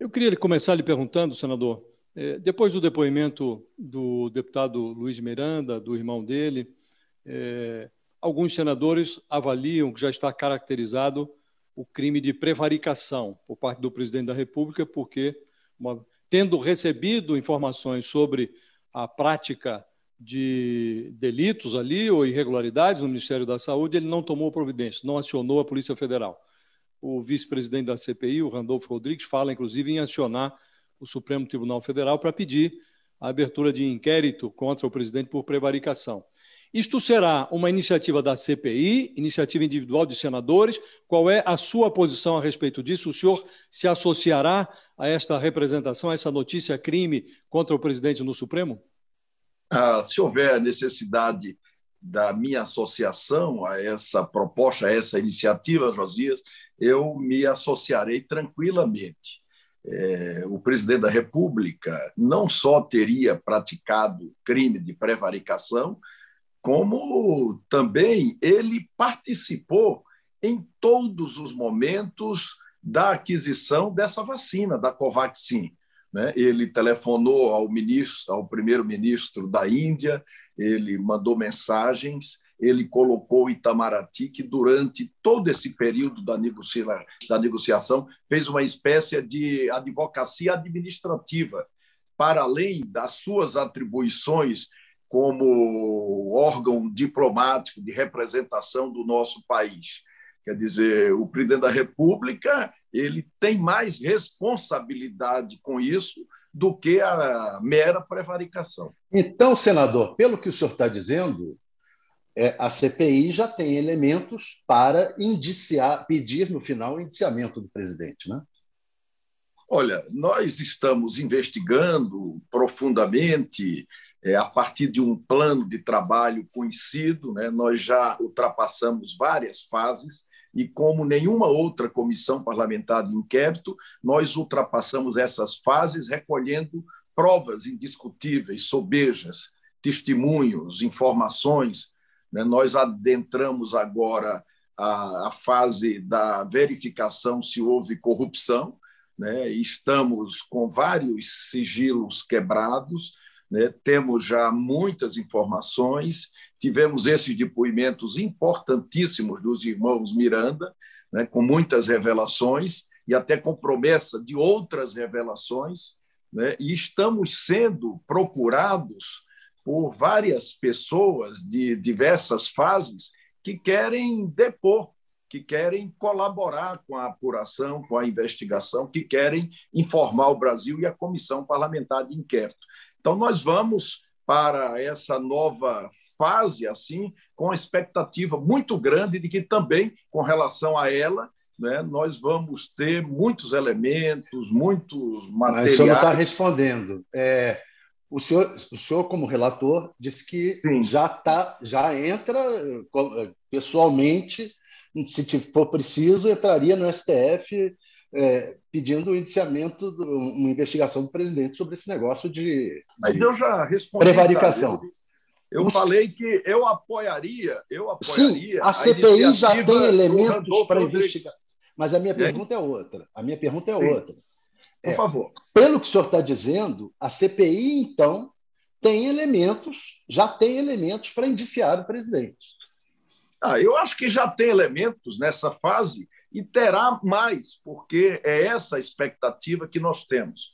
Eu queria começar lhe perguntando, senador, eh, depois do depoimento do deputado Luiz Miranda, do irmão dele, eh, alguns senadores avaliam que já está caracterizado o crime de prevaricação por parte do presidente da República, porque, tendo recebido informações sobre a prática de delitos ali ou irregularidades no Ministério da Saúde, ele não tomou providência, não acionou a Polícia Federal o vice-presidente da CPI, o Randolfo Rodrigues, fala inclusive em acionar o Supremo Tribunal Federal para pedir a abertura de inquérito contra o presidente por prevaricação. Isto será uma iniciativa da CPI, iniciativa individual de senadores. Qual é a sua posição a respeito disso? O senhor se associará a esta representação, a essa notícia crime contra o presidente no Supremo? Ah, se houver necessidade da minha associação a essa proposta, a essa iniciativa, Josias, eu me associarei tranquilamente. É, o presidente da República não só teria praticado crime de prevaricação, como também ele participou em todos os momentos da aquisição dessa vacina, da Covaxin. Né? Ele telefonou ao ministro, ao primeiro-ministro da Índia, ele mandou mensagens, ele colocou Itamaraty, que durante todo esse período da, da negociação fez uma espécie de advocacia administrativa, para além das suas atribuições como órgão diplomático de representação do nosso país. Quer dizer, o presidente da República ele tem mais responsabilidade com isso do que a mera prevaricação. Então, senador, pelo que o senhor está dizendo, é, a CPI já tem elementos para indiciar, pedir no final o indiciamento do presidente, né? Olha, nós estamos investigando profundamente é, a partir de um plano de trabalho conhecido, né? nós já ultrapassamos várias fases, e como nenhuma outra comissão parlamentar de inquérito, nós ultrapassamos essas fases recolhendo provas indiscutíveis, sobejas, testemunhos, informações. Né? Nós adentramos agora a, fase da verificação se houve corrupção. Né? Estamos com vários sigilos quebrados, né? temos já muitas informações tivemos esses depoimentos importantíssimos dos irmãos Miranda, né, com muitas revelações e até com promessa de outras revelações, né, e estamos sendo procurados por várias pessoas de diversas fases que querem depor, que querem colaborar com a apuração, com a investigação, que querem informar o Brasil e a comissão parlamentar de inquérito. Então, nós vamos para essa nova fase, assim, com a expectativa muito grande de que também, com relação a ela, né, nós vamos ter muitos elementos, muitos ah, tá materiais. Mas o senhor está respondendo. É, o, senhor, o senhor, como relator, disse que já, tá, já entra eh, pessoalmente, se for preciso, entraria no STF é, pedindo o indiciamento, do, uma investigação do presidente sobre esse negócio de. Mas de eu já respondi. Prevaricação. Tá? Eu, eu falei que eu apoiaria. Eu apoiaria Sim, a CPI a já tem elementos para investigar. Mas a minha pergunta é outra. A minha pergunta é Sim. outra. Por é, favor. Pelo que o senhor está dizendo, a CPI, então, tem elementos, já tem elementos para indiciar o presidente. Ah, eu acho que já tem elementos nessa fase e terá mais, porque é essa a expectativa que nós temos.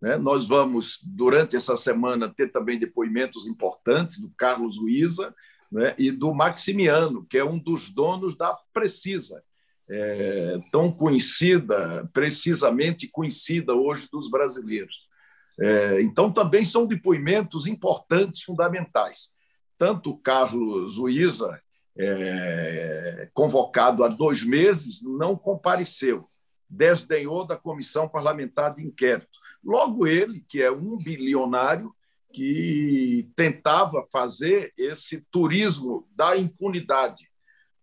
Né? Nós vamos, durante essa semana, ter também depoimentos importantes do Carlos Luiza né? e do Maximiano, que é um dos donos da Precisa, é, tão conhecida, precisamente conhecida hoje dos brasileiros. É, então, também são depoimentos importantes, fundamentais. Tanto o Carlos Luiza é, convocado há dois meses, não compareceu, desdenhou da comissão parlamentar de inquérito. Logo ele, que é um bilionário, que tentava fazer esse turismo da impunidade.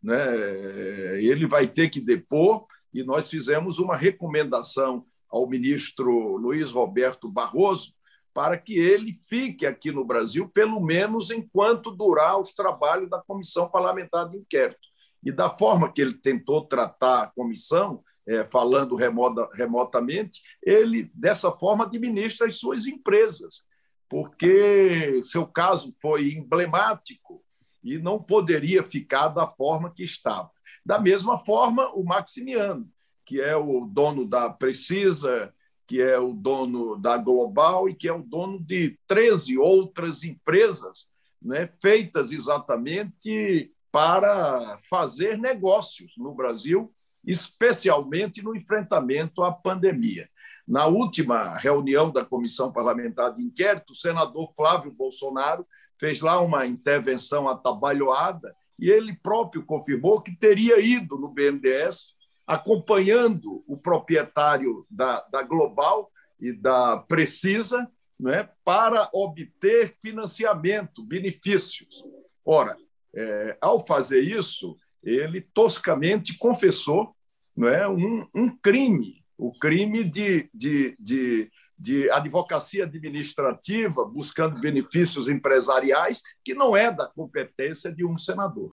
Né? Ele vai ter que depor, e nós fizemos uma recomendação ao ministro Luiz Roberto Barroso, para que ele fique aqui no Brasil, pelo menos enquanto durar os trabalhos da comissão parlamentar de inquérito. E da forma que ele tentou tratar a comissão, é, falando remota, remotamente, ele, dessa forma, administra as suas empresas, porque seu caso foi emblemático e não poderia ficar da forma que estava. Da mesma forma, o Maximiano, que é o dono da Precisa, que é o dono da Global e que é o dono de 13 outras empresas, né, feitas exatamente para fazer negócios no Brasil, especialmente no enfrentamento à pandemia. Na última reunião da Comissão Parlamentar de Inquérito, o senador Flávio Bolsonaro fez lá uma intervenção atabalhoada e ele próprio confirmou que teria ido no BNDES acompanhando o proprietário da, da Global e da Precisa né, para obter financiamento, benefícios. Ora, é, ao fazer isso, ele toscamente confessou né, um, um crime, o crime de, de, de, de advocacia administrativa buscando benefícios empresariais, que não é da competência de um senador.